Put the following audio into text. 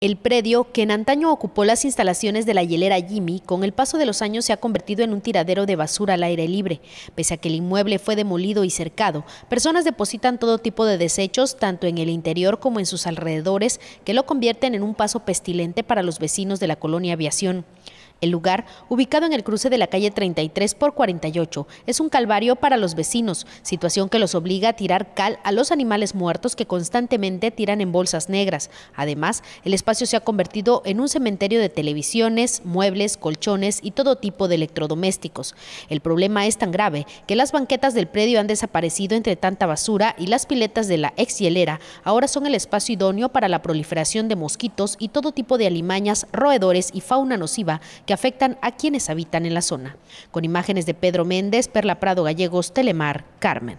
El predio, que en antaño ocupó las instalaciones de la hielera Jimmy, con el paso de los años se ha convertido en un tiradero de basura al aire libre. Pese a que el inmueble fue demolido y cercado, personas depositan todo tipo de desechos, tanto en el interior como en sus alrededores, que lo convierten en un paso pestilente para los vecinos de la colonia Aviación. El lugar, ubicado en el cruce de la calle 33 por 48, es un calvario para los vecinos, situación que los obliga a tirar cal a los animales muertos que constantemente tiran en bolsas negras. Además, el espacio se ha convertido en un cementerio de televisiones, muebles, colchones y todo tipo de electrodomésticos. El problema es tan grave que las banquetas del predio han desaparecido entre tanta basura y las piletas de la ex hielera ahora son el espacio idóneo para la proliferación de mosquitos y todo tipo de alimañas, roedores y fauna nociva que afectan a quienes habitan en la zona. Con imágenes de Pedro Méndez, Perla Prado Gallegos, Telemar, Carmen.